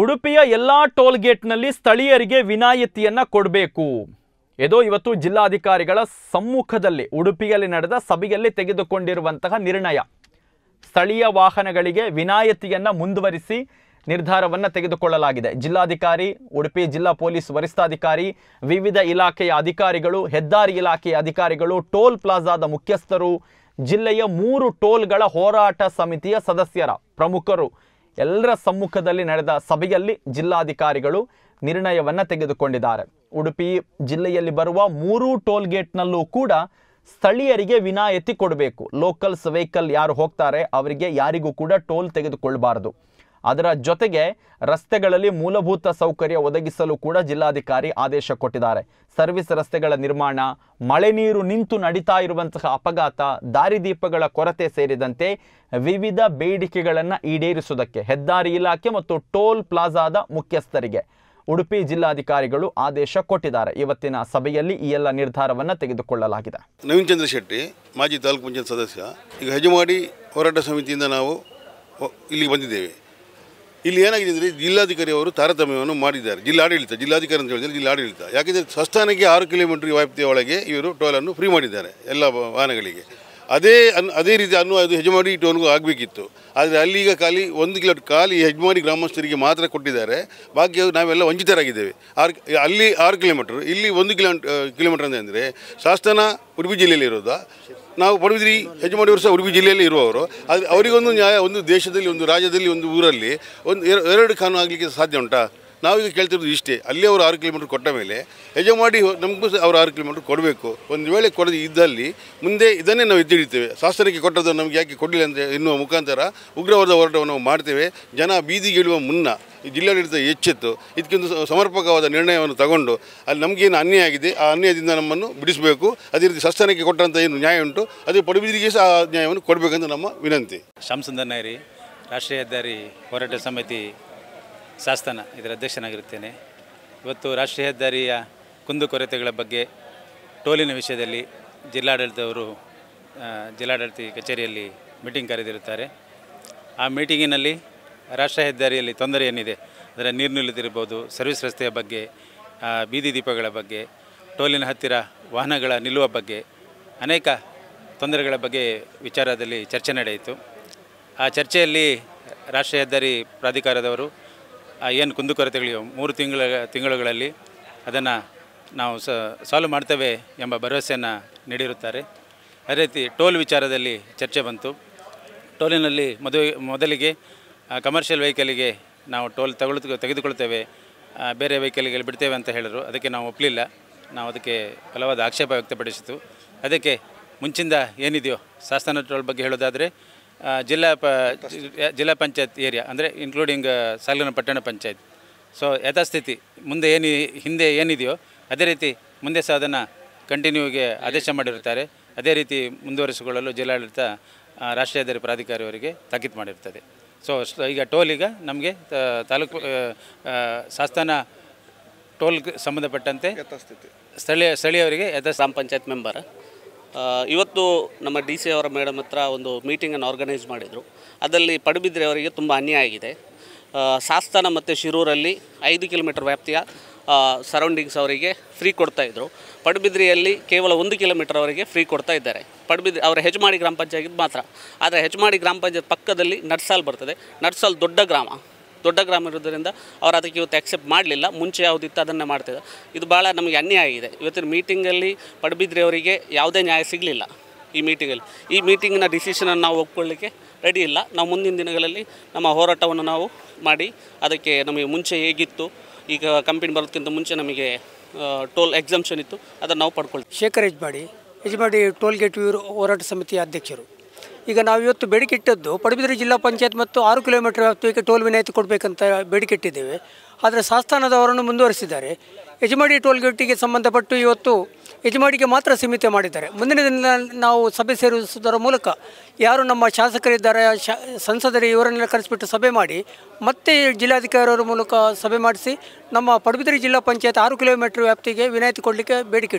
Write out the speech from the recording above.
ಉಡುಪಿಯ ಎಲ್ಲ ಟೋಲ್ ಗೇಟ್ನಲ್ಲಿ ಸ್ಥಳೀಯರಿಗೆ ವಿನಾಯಿತಿಯನ್ನು ಕೊಡಬೇಕು ಇದು ಇವತ್ತು ಜಿಲ್ಲಾಧಿಕಾರಿಗಳ ಸಮ್ಮುಖದಲ್ಲಿ ಉಡುಪಿಯಲ್ಲಿ ನಡೆದ ಸಭೆಯಲ್ಲಿ ತೆಗೆದುಕೊಂಡಿರುವಂತಹ ನಿರ್ಣಯ ಸ್ಥಳೀಯ ವಾಹನಗಳಿಗೆ ವಿನಾಯಿತಿಯನ್ನು ಮುಂದುವರಿಸಿ ನಿರ್ಧಾರವನ್ನು ತೆಗೆದುಕೊಳ್ಳಲಾಗಿದೆ ಜಿಲ್ಲಾಧಿಕಾರಿ ಉಡುಪಿ ಜಿಲ್ಲಾ ಪೊಲೀಸ್ ವರಿಷ್ಠಾಧಿಕಾರಿ ವಿವಿಧ ಇಲಾಖೆಯ ಅಧಿಕಾರಿಗಳು ಹೆದ್ದಾರಿ ಇಲಾಖೆಯ ಅಧಿಕಾರಿಗಳು ಟೋಲ್ ಪ್ಲಾಜಾದ ಮುಖ್ಯಸ್ಥರು ಜಿಲ್ಲೆಯ ಮೂರು ಟೋಲ್ಗಳ ಹೋರಾಟ ಸಮಿತಿಯ ಸದಸ್ಯರ ಪ್ರಮುಖರು ಎಲ್ಲರ ಸಮ್ಮುಖದಲ್ಲಿ ನಡೆದ ಸಭೆಯಲ್ಲಿ ಜಿಲ್ಲಾಧಿಕಾರಿಗಳು ನಿರ್ಣಯವನ್ನು ತೆಗೆದುಕೊಂಡಿದ್ದಾರೆ ಉಡುಪಿ ಜಿಲ್ಲೆಯಲ್ಲಿ ಬರುವ ಮೂರು ಟೋಲ್ ಗೇಟ್ನಲ್ಲೂ ಕೂಡ ಸ್ಥಳೀಯರಿಗೆ ವಿನಾಯಿತಿ ಕೊಡಬೇಕು ಲೋಕಲ್ಸ್ ವೆಹಿಕಲ್ ಯಾರು ಹೋಗ್ತಾರೆ ಅವರಿಗೆ ಯಾರಿಗೂ ಕೂಡ ಟೋಲ್ ತೆಗೆದುಕೊಳ್ಳಬಾರದು ಅದರ ಜೊತೆಗೆ ರಸ್ತೆಗಳಲ್ಲಿ ಮೂಲಭೂತ ಸೌಕರ್ಯ ಒದಗಿಸಲು ಕೂಡ ಜಿಲ್ಲಾಧಿಕಾರಿ ಆದೇಶ ಕೊಟ್ಟಿದ್ದಾರೆ ಸರ್ವಿಸ್ ರಸ್ತೆಗಳ ನಿರ್ಮಾಣ ಮಳೆ ನೀರು ನಿಂತು ನಡೀತಾ ಇರುವಂತಹ ಅಪಘಾತ ದಾರಿದೀಪಗಳ ಕೊರತೆ ಸೇರಿದಂತೆ ವಿವಿಧ ಬೇಡಿಕೆಗಳನ್ನು ಈಡೇರಿಸುವುದಕ್ಕೆ ಹೆದ್ದಾರಿ ಇಲಾಖೆ ಮತ್ತು ಟೋಲ್ ಪ್ಲಾಜಾದ ಮುಖ್ಯಸ್ಥರಿಗೆ ಉಡುಪಿ ಜಿಲ್ಲಾಧಿಕಾರಿಗಳು ಆದೇಶ ಕೊಟ್ಟಿದ್ದಾರೆ ಇವತ್ತಿನ ಸಭೆಯಲ್ಲಿ ಈ ಎಲ್ಲ ನಿರ್ಧಾರವನ್ನು ತೆಗೆದುಕೊಳ್ಳಲಾಗಿದೆ ನವೀನ್ ಚಂದ್ರ ಶೆಟ್ಟಿ ಮಾಜಿ ತಾಲೂಕು ಪಂಚಾಯತ್ ಸದಸ್ಯ ಈಗ ಹೆಜಮಾಡಿ ಹೋರಾಟ ಸಮಿತಿಯಿಂದ ನಾವು ಇಲ್ಲಿ ಬಂದಿದ್ದೇವೆ ಇಲ್ಲಿ ಏನಾಗಿದೆ ಅಂದರೆ ಜಿಲ್ಲಾಧಿಕಾರಿ ಅವರು ತಾರತಮ್ಯವನ್ನು ಮಾಡಿದ್ದಾರೆ ಜಿಲ್ಲಾಡಳಿತ ಜಿಲ್ಲಾಧಿಕಾರಿ ಅಂತ ಹೇಳಿದರೆ ಜಿಲ್ಲಾಡಳಿತ ಯಾಕೆಂದರೆ ಸ್ವಸ್ಥಾನಕ್ಕೆ ಆರು ಕಿಲೋಮೀಟರ್ ವ್ಯಾಪ್ತಿಯ ಒಳಗೆ ಇವರು ಟೋಲನ್ನು ಫ್ರೀ ಮಾಡಿದ್ದಾರೆ ಎಲ್ಲ ವಾಹನಗಳಿಗೆ ಅದೇ ಅನ್ ಅದೇ ರೀತಿ ಅನ್ನು ಅದು ಹೆಜಮಾಡಿ ಟೋನ್ಗೂ ಆಗಬೇಕಿತ್ತು ಆದರೆ ಅಲ್ಲಿ ಈಗ ಖಾಲಿ ಒಂದು ಕಿಲೋ ಖಾಲಿ ಹೆಜಮಾಡಿ ಗ್ರಾಮಸ್ಥರಿಗೆ ಮಾತ್ರ ಕೊಟ್ಟಿದ್ದಾರೆ ಬಾಕಿ ನಾವೆಲ್ಲ ವಂಚಿತರಾಗಿದ್ದೇವೆ ಆರು ಅಲ್ಲಿ ಆರು ಕಿಲೋಮೀಟ್ರ್ ಇಲ್ಲಿ ಒಂದು ಕಿಲೋ ಕಿಲೋಮೀಟ್ರ್ ಅಂದರೆ ಶಾಸನ ಉಡುಪಿ ಜಿಲ್ಲೆಯಲ್ಲಿ ಇರೋದಾ ನಾವು ಪಡುಬಿದ್ರಿ ಹೆಜಮಾಡಿ ವರ್ಷ ಉಡುಪಿ ಜಿಲ್ಲೆಯಲ್ಲಿ ಇರುವವರು ಆದರೆ ಅವರಿಗೊಂದು ನ್ಯಾಯ ಒಂದು ದೇಶದಲ್ಲಿ ಒಂದು ರಾಜ್ಯದಲ್ಲಿ ಒಂದು ಊರಲ್ಲಿ ಒಂದು ಎರಡು ಕಾನೂನು ಆಗಲಿಕ್ಕೆ ಸಾಧ್ಯ ಉಂಟಾ ನಾವೀಗ ಕೇಳ್ತಿರೋದು ಇಷ್ಟೇ ಅಲ್ಲಿ ಅವರು ಆರು ಕಿಲೋಮೀಟ್ರ್ ಕೊಟ್ಟ ಮೇಲೆ ಯಜಮಾಡಿ ನಮಗೂ ಸಹ ಅವರು ಆರು ಕಿಲೋಮೀಟ್ರ್ ಕೊಡಬೇಕು ಒಂದು ವೇಳೆ ಕೊಡದೆ ಇದ್ದಲ್ಲಿ ಮುಂದೆ ಇದನ್ನೇ ನಾವು ಎದ್ದಿಡಿತೇವೆ ಶಾಸ್ತ್ರಕ್ಕೆ ಕೊಟ್ಟದ್ದು ನಮಗೆ ಯಾಕೆ ಕೊಡಲಿಲ್ಲ ಅಂತ ಎನ್ನುವ ಮುಖಾಂತರ ಉಗ್ರವಾದ ಹೋರಾಟವನ್ನು ನಾವು ಮಾಡ್ತೇವೆ ಜನ ಬೀದಿಗೆ ಮುನ್ನ ಮುನ್ನ ಜಿಲ್ಲಾಡಳಿತ ಎಚ್ಚೆತ್ತು ಇದಕ್ಕಿಂತ ಸಮರ್ಪಕವಾದ ನಿರ್ಣಯವನ್ನು ತಗೊಂಡು ಅಲ್ಲಿ ನಮಗೇನು ಅನ್ಯಾಯ ಆಗಿದೆ ಆ ಅನ್ಯಾಯದಿಂದ ನಮ್ಮನ್ನು ಬಿಡಿಸಬೇಕು ಅದೇ ರೀತಿ ಶಾಸ್ತ್ರಕ್ಕೆ ಕೊಟ್ಟಂಥ ಏನು ನ್ಯಾಯ ಉಂಟು ಅದೇ ಪಡುಬೀದಿಗೆ ಸಹ ಆ ನ್ಯಾಯವನ್ನು ಕೊಡಬೇಕಂತ ನಮ್ಮ ವಿನಂತಿ ಶ್ಯಾಮ್ ರಾಷ್ಟ್ರೀಯ ಹೆದ್ದಾರಿ ಹೋರಾಟ ಸಮಿತಿ ಶಾಸನ ಇದರ ಅಧ್ಯಕ್ಷನಾಗಿರುತ್ತೇನೆ ಇವತ್ತು ರಾಷ್ಟ್ರೀಯ ಹೆದ್ದಾರಿಯ ಕುಂದುಕೊರತೆಗಳ ಬಗ್ಗೆ ಟೋಲಿನ ವಿಷಯದಲ್ಲಿ ಜಿಲ್ಲಾಡಳಿತವರು ಜಿಲ್ಲಾಡಳಿತ ಕಚೇರಿಯಲ್ಲಿ ಮೀಟಿಂಗ್ ಕರೆದಿರುತ್ತಾರೆ ಆ ಮೀಟಿಂಗಿನಲ್ಲಿ ರಾಷ್ಟ್ರೀಯ ಹೆದ್ದಾರಿಯಲ್ಲಿ ತೊಂದರೆ ಏನಿದೆ ಅದರ ನೀರು ನಿಲ್ಲದಿರ್ಬೋದು ಸರ್ವಿಸ್ ರಸ್ತೆಯ ಬಗ್ಗೆ ಬೀದಿ ದೀಪಗಳ ಬಗ್ಗೆ ಟೋಲಿನ ಹತ್ತಿರ ವಾಹನಗಳ ನಿಲ್ಲುವ ಬಗ್ಗೆ ಅನೇಕ ತೊಂದರೆಗಳ ಬಗ್ಗೆ ವಿಚಾರದಲ್ಲಿ ಚರ್ಚೆ ನಡೆಯಿತು ಆ ಚರ್ಚೆಯಲ್ಲಿ ರಾಷ್ಟ್ರೀಯ ಹೆದ್ದಾರಿ ಪ್ರಾಧಿಕಾರದವರು ಏನು ಕುಂದುಕೊರತೆಗಳಿವೆ ಮೂರು ತಿಂಗಳ ತಿಂಗಳುಗಳಲ್ಲಿ ಅದನ್ನು ನಾವು ಸ ಸಾಲ್ವ್ ಮಾಡ್ತೇವೆ ಎಂಬ ಭರವಸೆಯನ್ನು ನೀಡಿರುತ್ತಾರೆ ಅದೇ ರೀತಿ ಟೋಲ್ ವಿಚಾರದಲ್ಲಿ ಚರ್ಚೆ ಬಂತು ಟೋಲಿನಲ್ಲಿ ಮದುವೆ ಮೊದಲಿಗೆ ಕಮರ್ಷಿಯಲ್ ವೆಹಿಕಲಿಗೆ ನಾವು ಟೋಲ್ ತಗೊಳ್ತು ತೆಗೆದುಕೊಳ್ತೇವೆ ಬೇರೆ ವೆಹಿಕಲ್ಗೆ ಬಿಡ್ತೇವೆ ಅಂತ ಹೇಳಿದರು ಅದಕ್ಕೆ ನಾವು ಒಪ್ಪಲಿಲ್ಲ ನಾವು ಅದಕ್ಕೆ ಬಲವಾದ ಆಕ್ಷೇಪ ವ್ಯಕ್ತಪಡಿಸಿತು ಅದಕ್ಕೆ ಮುಂಚಿಂದ ಏನಿದೆಯೋ ಶಾಸ್ತಾನ ಟೋಲ್ ಬಗ್ಗೆ ಹೇಳೋದಾದರೆ ಜಿಲ್ಲಾ ಪ ಜಿಲ್ಲಾ ಪಂಚಾಯತ್ ಏರಿಯಾ ಅಂದರೆ ಇನ್ಕ್ಲೂಡಿಂಗ್ ಸಾಲಿನ ಪಟ್ಟಣ ಪಂಚಾಯತ್ ಸೊ ಯಥಾಸ್ಥಿತಿ ಮುಂದೆ ಏನು ಹಿಂದೆ ಏನಿದೆಯೋ ಅದೇ ರೀತಿ ಮುಂದೆ ಸಹ ಅದನ್ನು ಕಂಟಿನ್ಯೂಗೆ ಆದೇಶ ಮಾಡಿರುತ್ತಾರೆ ಅದೇ ರೀತಿ ಮುಂದುವರಿಸಿಕೊಳ್ಳಲು ಜಿಲ್ಲಾಡಳಿತ ರಾಷ್ಟ್ರೀಯ ಹೆದ್ದಾರಿ ಪ್ರಾಧಿಕಾರಿಯವರಿಗೆ ತಾಕೀತು ಮಾಡಿರ್ತದೆ ಸೊ ಈಗ ಟೋಲ್ ಈಗ ನಮಗೆ ತಾಲೂಕು ಸಾಸ್ತಾನ ಟೋಲ್ಗೆ ಸಂಬಂಧಪಟ್ಟಂತೆ ಸ್ಥಳೀಯ ಸ್ಥಳೀಯವರಿಗೆ ಯಥಾ ಗ್ರಾಮ ಪಂಚಾಯತ್ ಮೆಂಬರ್ ಇವತ್ತು ನಮ್ಮ ಡಿ ಸಿ ಅವರ ಮೇಡಮ್ ಹತ್ರ ಒಂದು ಮೀಟಿಂಗನ್ನು ಆರ್ಗನೈಸ್ ಮಾಡಿದರು ಅದರಲ್ಲಿ ಪಡುಬಿದ್ರೆ ಅವರಿಗೆ ತುಂಬ ಅನ್ಯಾಯ ಆಗಿದೆ ಸಾಸ್ತಾನ ಮತ್ತು ಶಿರೂರಲ್ಲಿ ಐದು ಕಿಲೋಮೀಟರ್ ವ್ಯಾಪ್ತಿಯ ಸರೌಂಡಿಂಗ್ಸ್ ಅವರಿಗೆ ಫ್ರೀ ಕೊಡ್ತಾಯಿದ್ರು ಪಡುಬಿದ್ರಿಯಲ್ಲಿ ಕೇವಲ ಒಂದು ಕಿಲೋಮೀಟರ್ ಅವರಿಗೆ ಫ್ರೀ ಕೊಡ್ತಾ ಇದ್ದಾರೆ ಪಡುಬಿದ್ರಿ ಅವರ ಹೆಜ್ಮಾಡಿ ಗ್ರಾಮ ಪಂಚಾಯತ್ ಮಾತ್ರ ಆದರೆ ಹೆಜ್ಮಾಡಿ ಗ್ರಾಮ ಪಂಚಾಯತ್ ಪಕ್ಕದಲ್ಲಿ ನಡ್ಸಾಲ್ ಬರ್ತದೆ ನಡ್ಸಾಲ್ ದೊಡ್ಡ ಗ್ರಾಮ ದೊಡ್ಡ ಗ್ರಾಮ ಇರೋದರಿಂದ ಅವ್ರು ಅದಕ್ಕೆ ಇವತ್ತು ಆಕ್ಸೆಪ್ಟ್ ಮಾಡಲಿಲ್ಲ ಮುಂಚೆ ಯಾವುದಿತ್ತು ಅದನ್ನೇ ಮಾಡ್ತಿದ್ದ ಇದು ಭಾಳ ನಮಗೆ ಅನ್ಯಾಯ ಇದೆ ಇವತ್ತಿನ ಮೀಟಿಂಗಲ್ಲಿ ಪಡಬಿದ್ರಿ ಅವರಿಗೆ ಯಾವುದೇ ನ್ಯಾಯ ಸಿಗಲಿಲ್ಲ ಈ ಮೀಟಿಂಗಲ್ಲಿ ಈ ಮೀಟಿಂಗಿನ ಡಿಸಿಷನನ್ನು ನಾವು ಒಪ್ಕೊಳ್ಳಿಕ್ಕೆ ರೆಡಿ ಇಲ್ಲ ನಾವು ಮುಂದಿನ ದಿನಗಳಲ್ಲಿ ನಮ್ಮ ಹೋರಾಟವನ್ನು ನಾವು ಮಾಡಿ ಅದಕ್ಕೆ ನಮಗೆ ಮುಂಚೆ ಹೇಗಿತ್ತು ಈಗ ಕಂಪನಿ ಬರೋದಕ್ಕಿಂತ ಮುಂಚೆ ನಮಗೆ ಟೋಲ್ ಎಕ್ಸಾಮ್ಷನ್ ಇತ್ತು ಅದನ್ನು ನಾವು ಪಡ್ಕೊಳ್ತೀವಿ ಶೇಖರ್ ಯಜ್ಮಾಡಿ ಯಜ್ಮಾಡಿ ಟೋಲ್ ಗೇಟ್ ಇವರು ಹೋರಾಟ ಸಮಿತಿಯ ಅಧ್ಯಕ್ಷರು ಈಗ ನಾವು ಇವತ್ತು ಬೇಡಿಕೆ ಇಟ್ಟದ್ದು ಪಡುಬಿದ್ರಿ ಜಿಲ್ಲಾ ಪಂಚಾಯತ್ ಮತ್ತು ಆರು ಕಿಲೋಮೀಟರ್ ವ್ಯಾಪ್ತಿಗೆ ಟೋಲ್ ವಿನಾಯಿತಿ ಕೊಡಬೇಕಂತ ಬೇಡಿಕೆಟ್ಟಿದ್ದೇವೆ ಆದರೆ ಸಾಸ್ಥಾನದವರನ್ನು ಮುಂದುವರಿಸಿದ್ದಾರೆ ಯಜಮಾಡಿ ಟೋಲ್ ಗೇಟಿಗೆ ಸಂಬಂಧಪಟ್ಟು ಇವತ್ತು ಯಜಮಾಡಿಗೆ ಮಾತ್ರ ಸೀಮಿತ ಮಾಡಿದ್ದಾರೆ ಮುಂದಿನ ದಿನ ನಾವು ಸಭೆ ಸೇರಿಸುವುದರ ಮೂಲಕ ಯಾರು ನಮ್ಮ ಶಾಸಕರಿದ್ದಾರೆ ಶ ಸಂಸದರು ಇವರನ್ನೆಲ್ಲ ಕರೆಸಿಬಿಟ್ಟು ಸಭೆ ಮಾಡಿ ಮತ್ತೆ ಜಿಲ್ಲಾಧಿಕಾರಿಯವರ ಮೂಲಕ ಸಭೆ ಮಾಡಿಸಿ ನಮ್ಮ ಪಡುಬಿದ್ರಿ ಜಿಲ್ಲಾ ಪಂಚಾಯತ್ ಆರು ಕಿಲೋಮೀಟರ್ ವ್ಯಾಪ್ತಿಗೆ ವಿನಾಯಿತಿ ಕೊಡಲಿಕ್ಕೆ ಬೇಡಿಕೆ